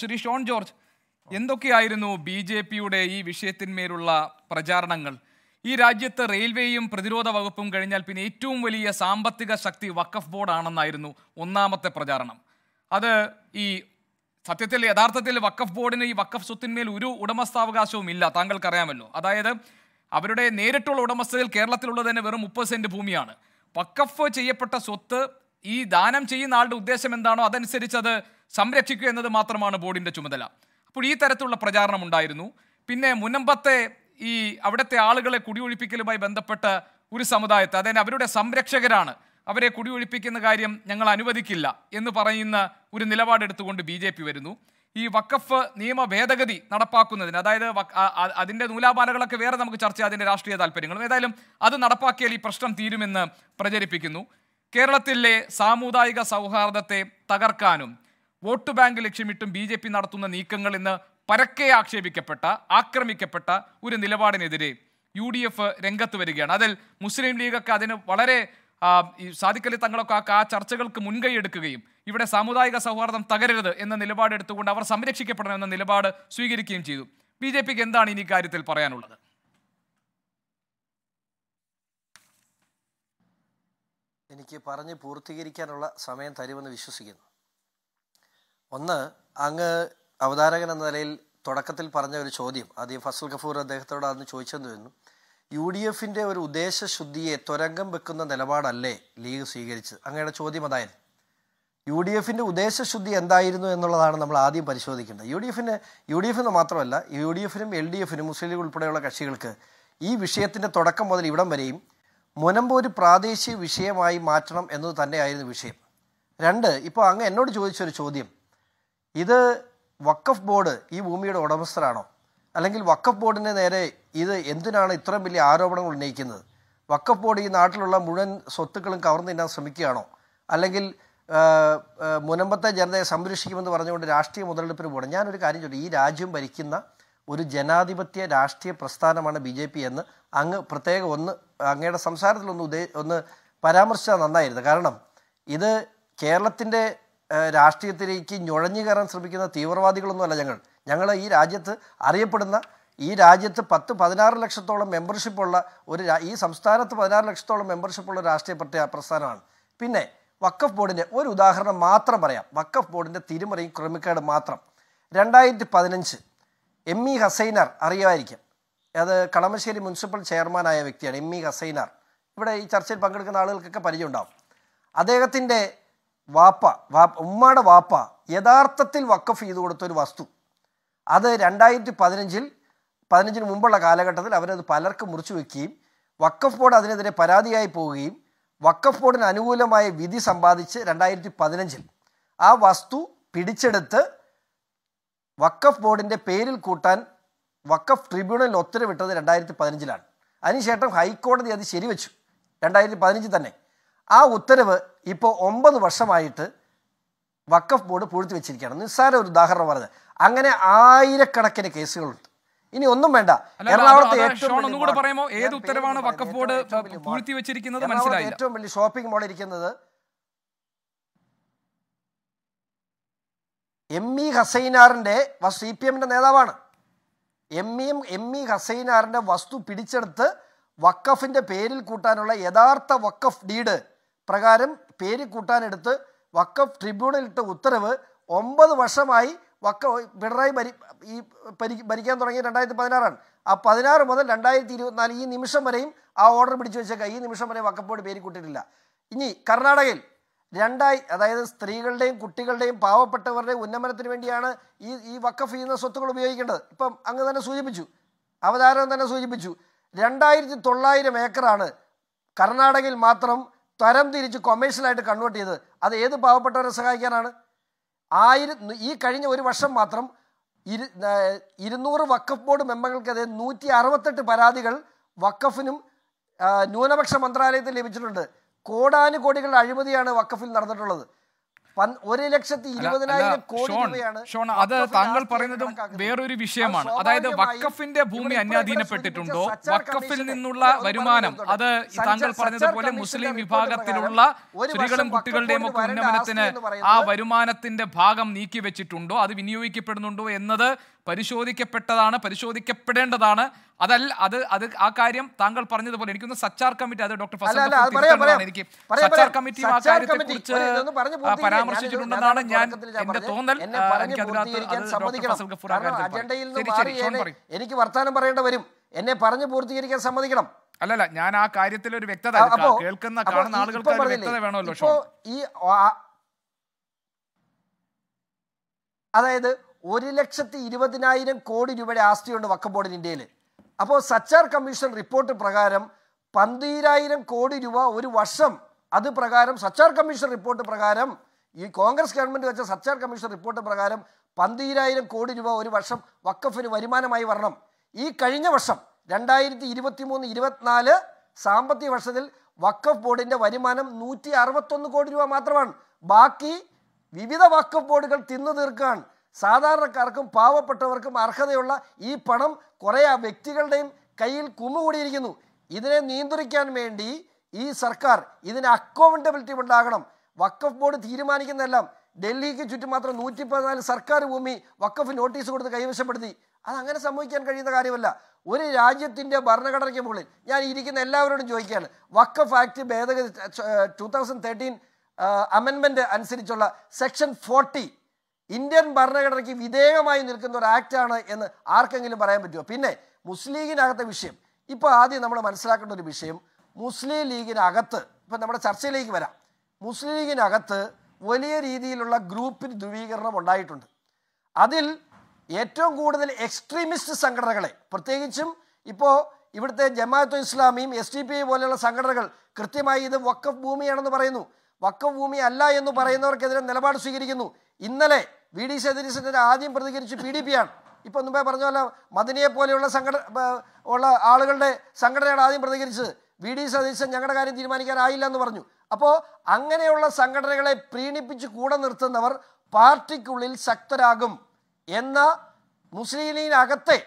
ശ്രീ ഷോൺ ജോർജ് എന്തൊക്കെയായിരുന്നു B J പിയുടെ ഈ വിഷയത്തിന്മേലുള്ള പ്രചാരണങ്ങൾ ഈ രാജ്യത്ത് റെയിൽവേയും പ്രതിരോധ വകുപ്പും കഴിഞ്ഞാൽ പിന്നെ ഏറ്റവും വലിയ സാമ്പത്തിക ശക്തി വക്കഫ് ബോർഡാണെന്നായിരുന്നു ഒന്നാമത്തെ പ്രചാരണം അത് ഈ സത്യത്തിൽ യഥാർത്ഥത്തിൽ വക്കഫ് ബോർഡിന് ഈ വക്കഫ് സ്വത്തിന്മേൽ ഒരു ഉടമസ്ഥാവകാശവും ഇല്ല താങ്കൾക്കറിയാമല്ലോ അതായത് അവരുടെ നേരിട്ടുള്ള ഉടമസ്ഥതയിൽ കേരളത്തിലുള്ളത് തന്നെ വെറും മുപ്പത് സെൻറ്റ് ഭൂമിയാണ് വക്കഫ് ചെയ്യപ്പെട്ട സ്വത്ത് ഈ ദാനം ചെയ്യുന്ന ആളുടെ ഉദ്ദേശം എന്താണോ അതനുസരിച്ച് അത് സംരക്ഷിക്കുക എന്നത് മാത്രമാണ് ബോർഡിൻ്റെ ചുമതല അപ്പോൾ ഈ തരത്തിലുള്ള പ്രചാരണം ഉണ്ടായിരുന്നു പിന്നെ മുനമ്പത്തെ ഈ അവിടുത്തെ ആളുകളെ കുടിയൊഴിപ്പിക്കലുമായി ബന്ധപ്പെട്ട ഒരു സമുദായത്തെ അതായത് അവരുടെ സംരക്ഷകരാണ് അവരെ കുടിയൊഴിപ്പിക്കുന്ന കാര്യം ഞങ്ങൾ അനുവദിക്കില്ല എന്ന് പറയുന്ന ഒരു നിലപാടെടുത്തുകൊണ്ട് ബി ജെ പി വരുന്നു ഈ വക്കഫ് നിയമ ഭേദഗതി നടപ്പാക്കുന്നതിന് അതായത് അതിൻ്റെ നൂലാപാലകളൊക്കെ വേറെ നമുക്ക് ചർച്ച ചെയ്യാം അതിൻ്റെ രാഷ്ട്രീയ താല്പര്യങ്ങളും ഏതായാലും അത് നടപ്പാക്കിയാൽ ഈ പ്രശ്നം തീരുമെന്ന് പ്രചരിപ്പിക്കുന്നു കേരളത്തിലെ സാമുദായിക സൗഹാർദ്ദത്തെ തകർക്കാനും വോട്ട് ബാങ്ക് ലക്ഷ്യമിട്ടും ബി ജെ പി നടത്തുന്ന നീക്കങ്ങൾ ഇന്ന് പരക്കെ ആക്ഷേപിക്കപ്പെട്ട ആക്രമിക്കപ്പെട്ട ഒരു നിലപാടിനെതിരെ യു ഡി എഫ് രംഗത്ത് വരികയാണ് അതിൽ മുസ്ലിം ലീഗൊക്കെ അതിന് വളരെ സാധിക്കലി തങ്ങളൊക്കെ ആ ചർച്ചകൾക്ക് മുൻകൈ എടുക്കുകയും ഇവിടെ സാമുദായിക സൗഹാർദ്ദം തകരരുത് എന്ന നിലപാടെടുത്തുകൊണ്ട് അവർ സംരക്ഷിക്കപ്പെടണം എന്ന നിലപാട് സ്വീകരിക്കുകയും ചെയ്തു ബി ജെ പിക്ക് എന്താണ് ഇനി കാര്യത്തിൽ പറയാനുള്ളത് എനിക്ക് പറഞ്ഞ് പൂർത്തീകരിക്കാനുള്ള സമയം തരുമെന്ന് വിശ്വസിക്കുന്നു ഒന്ന് അങ്ങ് അവതാരകൻ എന്ന നിലയിൽ തുടക്കത്തിൽ പറഞ്ഞ ഒരു ചോദ്യം ആദ്യം ഫസൽ ഗഫൂർ അദ്ദേഹത്തോട് അന്ന് ചോദിച്ചെന്ന് വരുന്നു യു ഡി എഫിൻ്റെ ഒരു ഉദ്ദേശശുദ്ധിയെ തുരങ്കം വെക്കുന്ന നിലപാടല്ലേ ലീഗ് സ്വീകരിച്ചത് അങ്ങയുടെ ചോദ്യം അതായിരുന്നു യു ഡി എഫിൻ്റെ ഉദ്ദേശശുദ്ധി എന്തായിരുന്നു എന്നുള്ളതാണ് നമ്മൾ ആദ്യം പരിശോധിക്കേണ്ടത് യു ഡി എഫിന് യു ഡി എഫിന് മാത്രമല്ല യു ഡി എഫിനും എൽ ഡി എഫിനും മുസ്ലിം ലീഗ് ഉൾപ്പെടെയുള്ള കക്ഷികൾക്ക് ഈ വിഷയത്തിൻ്റെ തുടക്കം മുതൽ ഇവിടം വരെയും മുനമ്പ് ഒരു പ്രാദേശിക വിഷയമായി മാറ്റണം എന്നത് തന്നെയായിരുന്നു വിഷയം രണ്ട് ഇപ്പോൾ അങ്ങ് എന്നോട് ചോദിച്ചൊരു ചോദ്യം ഇത് വക്കഫ് ബോർഡ് ഈ ഭൂമിയുടെ ഉടമസ്ഥരാണോ അല്ലെങ്കിൽ വക്കഫ് ബോർഡിന് നേരെ ഇത് എന്തിനാണ് ഇത്രയും വലിയ ആരോപണങ്ങൾ ഉന്നയിക്കുന്നത് വക്കഫ് ബോർഡ് ഈ നാട്ടിലുള്ള മുഴുവൻ സ്വത്തുക്കളും കവർന്നു തിന്നാൻ ശ്രമിക്കുകയാണോ അല്ലെങ്കിൽ മുനമ്പത്തെ ജനതയെ സംരക്ഷിക്കുമെന്ന് പറഞ്ഞുകൊണ്ട് രാഷ്ട്രീയ മുതലെടുപ്പിന് പോകണം ഞാനൊരു കാര്യം ചോദിച്ചു ഈ രാജ്യം ഭരിക്കുന്ന ഒരു ജനാധിപത്യ രാഷ്ട്രീയ പ്രസ്ഥാനമാണ് ബി ജെ പി എന്ന് അങ്ങ് പ്രത്യേകം ഒന്ന് അങ്ങയുടെ സംസാരത്തിൽ ഒന്ന് ഉദ്ദേ ഒന്ന് പരാമർശിച്ചാൽ നന്നായിരുന്നു കാരണം ഇത് കേരളത്തിൻ്റെ രാഷ്ട്രീയത്തിലേക്ക് ഞുഴഞ്ഞു കയറാൻ ശ്രമിക്കുന്ന തീവ്രവാദികളൊന്നുമല്ല ഞങ്ങൾ ഞങ്ങൾ ഈ രാജ്യത്ത് അറിയപ്പെടുന്ന ഈ രാജ്യത്ത് പത്ത് പതിനാറ് ലക്ഷത്തോളം മെമ്പർഷിപ്പുള്ള ഒരു ഈ സംസ്ഥാനത്ത് പതിനാറ് ലക്ഷത്തോളം മെമ്പർഷിപ്പുള്ള രാഷ്ട്രീയ പ്രത്യേക പ്രസ്ഥാനമാണ് പിന്നെ വക്കഫ് ബോർഡിൻ്റെ ഒരു ഉദാഹരണം മാത്രം പറയാം വക്കഫ് ബോർഡിൻ്റെ തിരുമറിയും ക്രമക്കേട് മാത്രം രണ്ടായിരത്തി പതിനഞ്ച് എം ഇ ഹസൈനാർ അറിയുമായിരിക്കും അത് കളമശ്ശേരി മുനിസിപ്പൽ ചെയർമാനായ വ്യക്തിയാണ് എം ഇ ഹസൈനാർ ഇവിടെ ഈ ചർച്ചയിൽ പങ്കെടുക്കുന്ന ആളുകൾക്കൊക്കെ പരിചയമുണ്ടാവും അദ്ദേഹത്തിൻ്റെ വാപ്പ വാപ്പ ഉമ്മയുടെ വാപ്പ യഥാർത്ഥത്തിൽ വക്കഫ് ചെയ്ത് കൊടുത്ത ഒരു വസ്തു അത് രണ്ടായിരത്തി പതിനഞ്ചിൽ പതിനഞ്ചിന് മുമ്പുള്ള കാലഘട്ടത്തിൽ അവരത് പലർക്കും മുറിച്ചു വെക്കുകയും വക്കഫ് ബോർഡ് അതിനെതിരെ പരാതിയായി പോവുകയും വക്കഫ് ബോർഡിന് അനുകൂലമായ വിധി സമ്പാദിച്ച് രണ്ടായിരത്തി പതിനഞ്ചിൽ ആ വസ്തു പിടിച്ചെടുത്ത് വക്കഫ് ബോർഡിൻ്റെ പേരിൽ കൂട്ടാൻ വക്കഫ് ട്രിബ്യൂണലിൽ ഉത്തരവിട്ടത് രണ്ടായിരത്തി പതിനഞ്ചിലാണ് അതിനുശേഷം ഹൈക്കോടതി അത് ശരിവെച്ചു രണ്ടായിരത്തി പതിനഞ്ചിൽ തന്നെ ആ ഉത്തരവ് ഇപ്പോൾ ഒമ്പത് വർഷമായിട്ട് വക്കഫ് ബോർഡ് പൂഴ്ത്തി വെച്ചിരിക്കുകയാണ് നിസ്സാര ഒരു ഉദാഹരണം പറഞ്ഞത് അങ്ങനെ ആയിരക്കണക്കിന് കേസുകളുണ്ട് ഇനി ഒന്നും വേണ്ട എറണാകുളത്ത് പറയുമോ വക്കഫ് ബോർഡ് ഏറ്റവും വലിയ ഷോപ്പിംഗ് മോൾ ഇരിക്കുന്നത് എം ഇ ഹസൈനാറിന്റെ സി പി എമ്മിന്റെ നേതാവാണ് എം ഇയും എം ഇ ഹസൈനാറിന്റെ വസ്തു പിടിച്ചെടുത്ത് വക്കഫിന്റെ പേരിൽ കൂട്ടാനുള്ള യഥാർത്ഥ വക്കഫ് ഡീഡ് പ്രകാരം പേര് കൂട്ടാനെടുത്ത് വക്കഫ് ഇട്ട ഉത്തരവ് ഒമ്പത് വർഷമായി വക്ക പിണറായി ഭരി ഈ ഭരി ഭരിക്കാൻ തുടങ്ങി രണ്ടായിരത്തി പതിനാറാണ് ആ പതിനാറ് മുതൽ രണ്ടായിരത്തി ഇരുപത്തിനാല് ഈ നിമിഷം വരെയും ആ ഓർഡർ പിടിച്ചു വെച്ചേക്കാം ഈ നിമിഷം വരെ വക്കപ്പോട് പേര് കൂട്ടിയിട്ടില്ല ഇനി കർണാടകയിൽ രണ്ടായി അതായത് സ്ത്രീകളുടെയും കുട്ടികളുടെയും പാവപ്പെട്ടവരുടെയും ഉന്നമനത്തിന് വേണ്ടിയാണ് ഈ ഈ വക്കഫ് ചെയ്യുന്ന സ്വത്തുക്കൾ ഉപയോഗിക്കേണ്ടത് ഇപ്പം അങ്ങ് തന്നെ സൂചിപ്പിച്ചു അവതാരം തന്നെ സൂചിപ്പിച്ചു രണ്ടായിരത്തി തൊള്ളായിരം ഏക്കറാണ് കർണാടകയിൽ മാത്രം തരം തിരിച്ച് കൊമേഴ്ഷ്യലായിട്ട് കൺവേർട്ട് ചെയ്തത് അത് ഏത് പാവപ്പെട്ടവരെ സഹായിക്കാനാണ് ആയിരം ഈ കഴിഞ്ഞ ഒരു വർഷം മാത്രം ഇരു ഇരുന്നൂറ് വക്കഫ് ബോർഡ് മെമ്പർക്കെതിരെ നൂറ്റി അറുപത്തെട്ട് പരാതികൾ വക്കഫിനും ന്യൂനപക്ഷ മന്ത്രാലയത്തിൽ ലഭിച്ചിട്ടുണ്ട് കോടാനുകോടികളുടെ അഴിമതിയാണ് വക്കഫിൽ നടന്നിട്ടുള്ളത് ഒരു ലക്ഷത്തി ഇരുപതിനായിരം കോടി രൂപയാണ് ഷോൺ അത് താങ്കൾ പറയുന്നതും വേറൊരു വിഷയമാണ് അതായത് വക്കഫിന്റെ ഭൂമി അന്യാധീനപ്പെട്ടിട്ടുണ്ടോ വക്കഫിൽ നിന്നുള്ള വരുമാനം അത് താങ്കൾ പറഞ്ഞതുപോലെ മുസ്ലിം വിഭാഗത്തിലുള്ള സ്ത്രീകളും കുട്ടികളുടെയും ഒക്കെ ഉന്നമനത്തിന് ആ വരുമാനത്തിന്റെ ഭാഗം നീക്കി വെച്ചിട്ടുണ്ടോ അത് വിനിയോഗിക്കപ്പെടുന്നുണ്ടോ എന്നത് പരിശോധിക്കപ്പെട്ടതാണ് പരിശോധിക്കപ്പെടേണ്ടതാണ് അതല്ല അത് അത് ആ കാര്യം താങ്കൾ പറഞ്ഞതുപോലെ എനിക്കൊന്ന് സച്ചാർ കമ്മിറ്റി അത് ഡോക്ടർ എനിക്ക് സച്ചാർ കമ്മിറ്റി ആ കാര്യത്തെക്കുറിച്ച് പരാമർശിച്ചിട്ടുണ്ടെന്നാണ് ഞാൻ എന്റെ തോന്നൽ എനിക്ക് വർത്തമാനം പറയേണ്ട വരും എന്നെ പറഞ്ഞു പൂർത്തീകരിക്കാൻ സമ്മതിക്കണം അല്ലല്ല ഞാൻ ആ കാര്യത്തിൽ ഒരു വ്യക്തത കേൾക്കുന്ന കാണുന്ന ആളുകൾക്ക് വ്യക്തത വേണമല്ലോ ഈ അതായത് ഒരു ലക്ഷത്തി ഇരുപതിനായിരം കോടി രൂപയുടെ ആസ്തിയുണ്ട് വക്കം ബോർഡിന് ഇന്ത്യയിൽ അപ്പോൾ സച്ചാർ കമ്മീഷൻ റിപ്പോർട്ട് പ്രകാരം പന്തിരായിരം കോടി രൂപ ഒരു വർഷം അത് പ്രകാരം സച്ചാർ കമ്മീഷൻ റിപ്പോർട്ട് പ്രകാരം ഈ കോൺഗ്രസ് ഗവൺമെൻറ് വെച്ച സച്ചാർ കമ്മീഷൻ റിപ്പോർട്ട് പ്രകാരം പന്തിരായിരം കോടി രൂപ ഒരു വർഷം വക്കഫിന് വരുമാനമായി വരണം ഈ കഴിഞ്ഞ വർഷം രണ്ടായിരത്തി ഇരുപത്തി മൂന്ന് ഇരുപത്തിനാല് സാമ്പത്തിക വർഷത്തിൽ വക്കഫ് ബോർഡിൻ്റെ വരുമാനം നൂറ്റി അറുപത്തൊന്ന് കോടി രൂപ മാത്രമാണ് ബാക്കി വിവിധ വക്കഫ് ബോർഡുകൾ തിന്നു തീർക്കുകയാണ് സാധാരണക്കാർക്കും പാവപ്പെട്ടവർക്കും അർഹതയുള്ള ഈ പണം കുറേ ആ വ്യക്തികളുടെയും കയ്യിൽ കുന്നുകൂടിയിരിക്കുന്നു ഇതിനെ നിയന്ത്രിക്കാൻ വേണ്ടി ഈ സർക്കാർ ഇതിന് അക്കൗണ്ടബിലിറ്റി ഉണ്ടാകണം വക്കഫ് ബോർഡ് തീരുമാനിക്കുന്നതെല്ലാം ഡൽഹിക്ക് ചുറ്റും മാത്രം നൂറ്റി പതിനാല് സർക്കാർ ഭൂമി വക്കഫ് നോട്ടീസ് കൊടുത്ത് കൈവശപ്പെടുത്തി അത് അങ്ങനെ സംഭവിക്കാൻ കഴിയുന്ന കാര്യമല്ല ഒരു രാജ്യത്തിൻ്റെ ഭരണഘടനയ്ക്ക് മുകളിൽ ഞാൻ ഇരിക്കുന്ന എല്ലാവരോടും ചോദിക്കുകയാണ് വക്കഫ് ആക്ട് ഭേദഗതി ടു തൗസൻഡ് തേർട്ടീൻ അമെൻമെൻറ്റ് അനുസരിച്ചുള്ള സെക്ഷൻ ഫോർട്ടി ഇന്ത്യൻ ഭരണഘടനയ്ക്ക് വിധേയമായി നിൽക്കുന്ന ഒരു ആക്റ്റാണ് എന്ന് ആർക്കെങ്കിലും പറയാൻ പറ്റുമോ പിന്നെ മുസ്ലിം ലീഗിനകത്തെ വിഷയം ഇപ്പോൾ ആദ്യം നമ്മൾ മനസ്സിലാക്കേണ്ട ഒരു വിഷയം മുസ്ലിം ലീഗിനകത്ത് ഇപ്പം നമ്മുടെ ചർച്ചയിലേക്ക് വരാം മുസ്ലിം ലീഗിനകത്ത് വലിയ രീതിയിലുള്ള ഗ്രൂപ്പിന് ധ്രുവീകരണം ഉണ്ടായിട്ടുണ്ട് അതിൽ ഏറ്റവും കൂടുതൽ എക്സ്ട്രീമിസ്റ്റ് സംഘടനകളെ പ്രത്യേകിച്ചും ഇപ്പോൾ ഇവിടുത്തെ ജമാഅത്തു ഇസ്ലാമിയും എസ് ഡി പി പോലെയുള്ള സംഘടനകൾ കൃത്യമായി ഇത് വക്കഫ് ഭൂമിയാണെന്ന് പറയുന്നു വക്കഫ് ഭൂമി അല്ല എന്ന് പറയുന്നവർക്കെതിരെ നിലപാട് സ്വീകരിക്കുന്നു ഇന്നലെ വി ഡി സതീശന്റെ ആദ്യം പ്രതികരിച്ച് പി ഡി പി ആണ് ഇപ്പോൾ മുമ്പേ പറഞ്ഞ പോലെ പോലെയുള്ള സംഘടന ഉള്ള ആളുകളുടെ സംഘടനയാണ് ആദ്യം പ്രതികരിച്ചത് വി ഡി സതീശൻ ഞങ്ങളുടെ കാര്യം തീരുമാനിക്കാനായില്ല എന്ന് പറഞ്ഞു അപ്പോൾ അങ്ങനെയുള്ള സംഘടനകളെ പ്രീണിപ്പിച്ച് കൂടെ നിർത്തുന്നവർ പാർട്ടിക്കുള്ളിൽ ശക്തരാകും എന്ന മുസ്ലിം ലീഗിനകത്തെ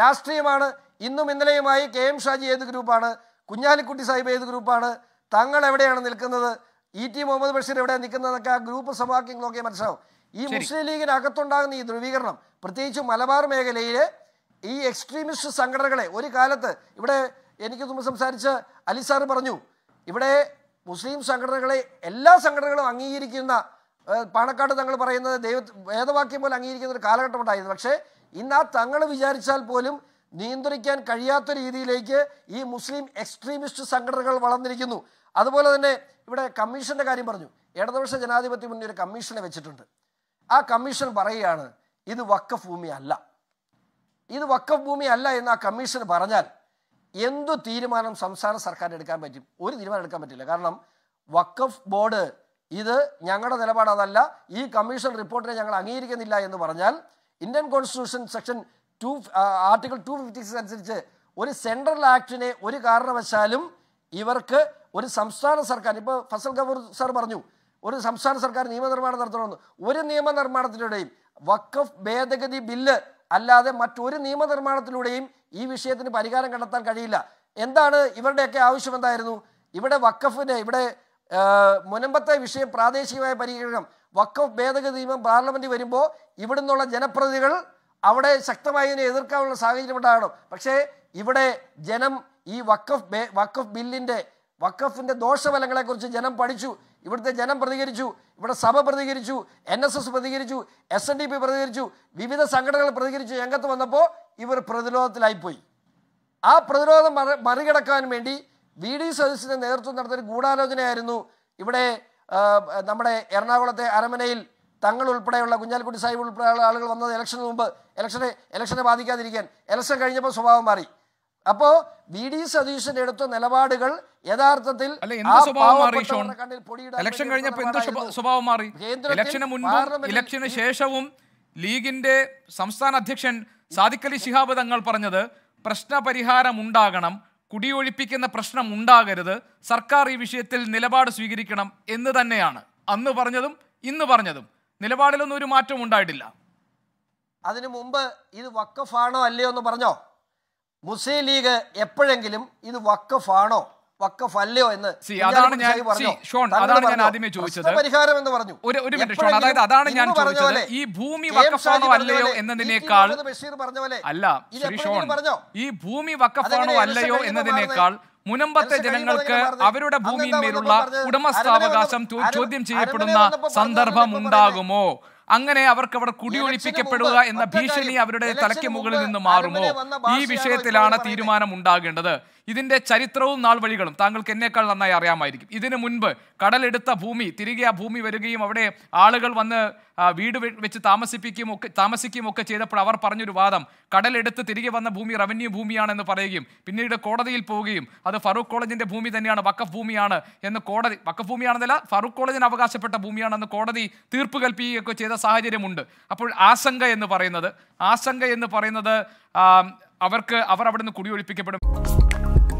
രാഷ്ട്രീയമാണ് ഇന്നും ഇന്നലെയുമായി കെ എം ഷാജി ഏത് ഗ്രൂപ്പാണ് കുഞ്ഞാലിക്കുട്ടി സാഹിബ് ഏത് ഗ്രൂപ്പാണ് തങ്ങൾ എവിടെയാണ് നിൽക്കുന്നത് ഇ ടി മുഹമ്മദ് ബഷീർ എവിടെ നിൽക്കുന്നതൊക്കെ ആ ഗ്രൂപ്പ് സഭാവാക്യങ്ങൾ നോക്കിയാൽ മനസ്സിലാവും ഈ മുസ്ലിം ലീഗിനകത്തുണ്ടാകുന്ന ഈ ധ്രുവീകരണം പ്രത്യേകിച്ച് മലബാർ മേഖലയിലെ ഈ എക്സ്ട്രീമിസ്റ്റ് സംഘടനകളെ ഒരു കാലത്ത് ഇവിടെ എനിക്ക് തുമ്പ് സംസാരിച്ച് അലി സാർ പറഞ്ഞു ഇവിടെ മുസ്ലിം സംഘടനകളെ എല്ലാ സംഘടനകളും അംഗീകരിക്കുന്ന പാണക്കാട് തങ്ങൾ പറയുന്നത് ദൈവ വേദവാക്യം പോലെ അംഗീകരിക്കുന്ന ഒരു കാലഘട്ടം ഉണ്ടായിരുന്നു പക്ഷേ ഇന്ന് ആ തങ്ങൾ വിചാരിച്ചാൽ പോലും നിയന്ത്രിക്കാൻ കഴിയാത്ത രീതിയിലേക്ക് ഈ മുസ്ലിം എക്സ്ട്രീമിസ്റ്റ് സംഘടനകൾ വളർന്നിരിക്കുന്നു അതുപോലെ തന്നെ ഇവിടെ കമ്മീഷൻ്റെ കാര്യം പറഞ്ഞു ഇടതുപക്ഷ ജനാധിപത്യ മുന്നിൽ ഒരു കമ്മീഷനെ വെച്ചിട്ടുണ്ട് ആ കമ്മീഷൻ പറയുകയാണ് ഇത് വക്കഫ് ഭൂമി അല്ല ഇത് വക്കഫ് ഭൂമി അല്ല എന്ന് ആ കമ്മീഷൻ പറഞ്ഞാൽ എന്തു തീരുമാനം സംസ്ഥാന സർക്കാരിന് എടുക്കാൻ പറ്റും ഒരു തീരുമാനം എടുക്കാൻ പറ്റില്ല കാരണം വക്കഫ് ബോർഡ് ഇത് ഞങ്ങളുടെ നിലപാട് അതല്ല ഈ കമ്മീഷൻ റിപ്പോർട്ടിനെ ഞങ്ങൾ അംഗീകരിക്കുന്നില്ല എന്ന് പറഞ്ഞാൽ Indian constitution section two article two fifty six അനുസരിച്ച് ഒരു സെൻട്രൽ ആക്ടിനെ ഒരു കാരണവശാലും ഇവർക്ക് ഒരു സംസ്ഥാന സർക്കാർ ഇപ്പോൾ ഫസൽ ഗഫൂർ സാർ പറഞ്ഞു ഒരു സംസ്ഥാന സർക്കാർ നിയമനിർമ്മാണം നടത്തണമെന്ന് ഒരു നിയമനിർമ്മാണത്തിലൂടെയും വഖഫ് ഭേദഗതി ബില്ല് അല്ലാതെ മറ്റൊരു നിയമനിർമ്മാണത്തിലൂടെയും ഈ വിഷയത്തിന് പരിഹാരം കണ്ടെത്താൻ കഴിയില്ല എന്താണ് ഇവരുടെയൊക്കെ ആവശ്യം എന്തായിരുന്നു ഇവിടെ വക്കഫിനെ ഇവിടെ മുനമ്പത്തെ വിഷയം പ്രാദേശികമായ പരിഹരണം വഖഫ് ഭേദഗതി നിയമം പാർലമെൻറ്റിൽ വരുമ്പോൾ ഇവിടുന്നുള്ള ജനപ്രതിനിധികൾ അവിടെ ശക്തമായതിനെ എതിർക്കാനുള്ള സാഹചര്യം ഉണ്ടാകണം പക്ഷേ ഇവിടെ ജനം ഈ വക്കഫ് വക്കഫ് ബില്ലിൻ്റെ വക്കഫിൻ്റെ ദോഷഫലങ്ങളെക്കുറിച്ച് ജനം പഠിച്ചു ഇവിടുത്തെ ജനം പ്രതികരിച്ചു ഇവിടെ സഭ പ്രതികരിച്ചു എൻ എസ് എസ് പ്രതികരിച്ചു എസ് എൻ ഡി പി പ്രതികരിച്ചു വിവിധ സംഘടനകൾ പ്രതികരിച്ചു രംഗത്ത് വന്നപ്പോൾ ഇവർ പ്രതിരോധത്തിലായിപ്പോയി ആ പ്രതിരോധം മറി മറികടക്കാൻ വേണ്ടി വി ഡി സദസ്സിൻ്റെ നേതൃത്വം നടത്തിയൊരു ഗൂഢാലോചനയായിരുന്നു ഇവിടെ നമ്മുടെ എറണാകുളത്തെ അരമനയിൽ തങ്ങൾ ഉൾപ്പെടെയുള്ള കുഞ്ഞാലിക്കുട്ടി സാഹിബ് ഉൾപ്പെടെയുള്ള ആളുകൾ വന്നത് ഇലക്ഷന് മുമ്പ് ഇലക്ഷനെ ഇലക്ഷനെ ബാധിക്കാതിരിക്കാൻ ഇലക്ഷൻ കഴിഞ്ഞപ്പോൾ സ്വഭാവം മാറി അപ്പോ വി ഡി സതീശന്റെ അടുത്ത നിലപാടുകൾ യഥാർത്ഥത്തിൽ ഇലക്ഷൻ കഴിഞ്ഞപ്പോൾ എന്ത് സ്വഭാവം മാറി ഇലക്ഷന് മുൻപും ഇലക്ഷന് ശേഷവും ലീഗിന്റെ സംസ്ഥാന അധ്യക്ഷൻ സാദിഖലി ശിഹാബ് തങ്ങൾ പറഞ്ഞത് പ്രശ്ന പരിഹാരം ഉണ്ടാകണം കുടിയൊഴിപ്പിക്കുന്ന പ്രശ്നം ഉണ്ടാകരുത് സർക്കാർ ഈ വിഷയത്തിൽ നിലപാട് സ്വീകരിക്കണം എന്ന് തന്നെയാണ് അന്ന് പറഞ്ഞതും ഇന്ന് പറഞ്ഞതും നിലപാടിലൊന്നും ഒരു മാറ്റം ഉണ്ടായിട്ടില്ല അതിനു മുമ്പ് ഇത് വക്കഫാണോ അല്ലയോ എന്ന് പറഞ്ഞോ മുസ്ലിം ലീഗ് എപ്പോഴെങ്കിലും ഇത് വക്കഫാണോ അല്ലയോ എന്ന് അതാണ് ഞാൻ ഞാൻ ചോദിച്ചത് പരിഹാരം എന്ന് പറഞ്ഞു ഒരു മിനിറ്റ് ഷോൺ അതായത് അതാണ് ഞാൻ ചോദിച്ചത് ഈ ഭൂമി വക്കഫാണോ അല്ലയോ എന്നതിനേക്കാൾ അല്ല ഷോൺ ഈ ഭൂമി വക്കഫാണോ അല്ലയോ എന്നതിനേക്കാൾ മുനമ്പത്തെ ജനങ്ങൾക്ക് അവരുടെ മേലുള്ള ഉടമസ്ഥാവകാശം ചോദ്യം ചെയ്യപ്പെടുന്ന സന്ദർഭം ഉണ്ടാകുമോ അങ്ങനെ അവർക്ക് അവിടെ കുടിയൊഴിപ്പിക്കപ്പെടുക എന്ന ഭീഷണി അവരുടെ തലയ്ക്ക് മുകളിൽ നിന്ന് മാറുമോ ഈ വിഷയത്തിലാണ് തീരുമാനം ഉണ്ടാകേണ്ടത് ഇതിൻ്റെ ചരിത്രവും നാൾ വഴികളും താങ്കൾക്ക് എന്നേക്കാൾ നന്നായി അറിയാമായിരിക്കും ഇതിനു മുൻപ് കടലെടുത്ത ഭൂമി തിരികെ ആ ഭൂമി വരികയും അവിടെ ആളുകൾ വന്ന് വീട് വെച്ച് താമസിപ്പിക്കുകയും ഒക്കെ താമസിക്കുകയും ഒക്കെ ചെയ്തപ്പോൾ അവർ പറഞ്ഞൊരു വാദം കടലെടുത്ത് തിരികെ വന്ന ഭൂമി റവന്യൂ ഭൂമിയാണെന്ന് പറയുകയും പിന്നീട് കോടതിയിൽ പോവുകയും അത് ഫറൂഖ് കോളേജിൻ്റെ ഭൂമി തന്നെയാണ് വക്കഫ് ഭൂമിയാണ് എന്ന് കോടതി വക്കഫ് ഭൂമിയാണെന്നല്ല ഫറൂഖ് കോളേജിന് അവകാശപ്പെട്ട ഭൂമിയാണെന്ന് കോടതി തീർപ്പ് കൽപ്പിക്കുകയൊക്കെ ചെയ്ത സാഹചര്യമുണ്ട് അപ്പോൾ ആശങ്ക എന്ന് പറയുന്നത് ആശങ്ക എന്ന് പറയുന്നത് അവർക്ക് അവർ അവിടെ നിന്ന് കുടിയൊഴിപ്പിക്കപ്പെടും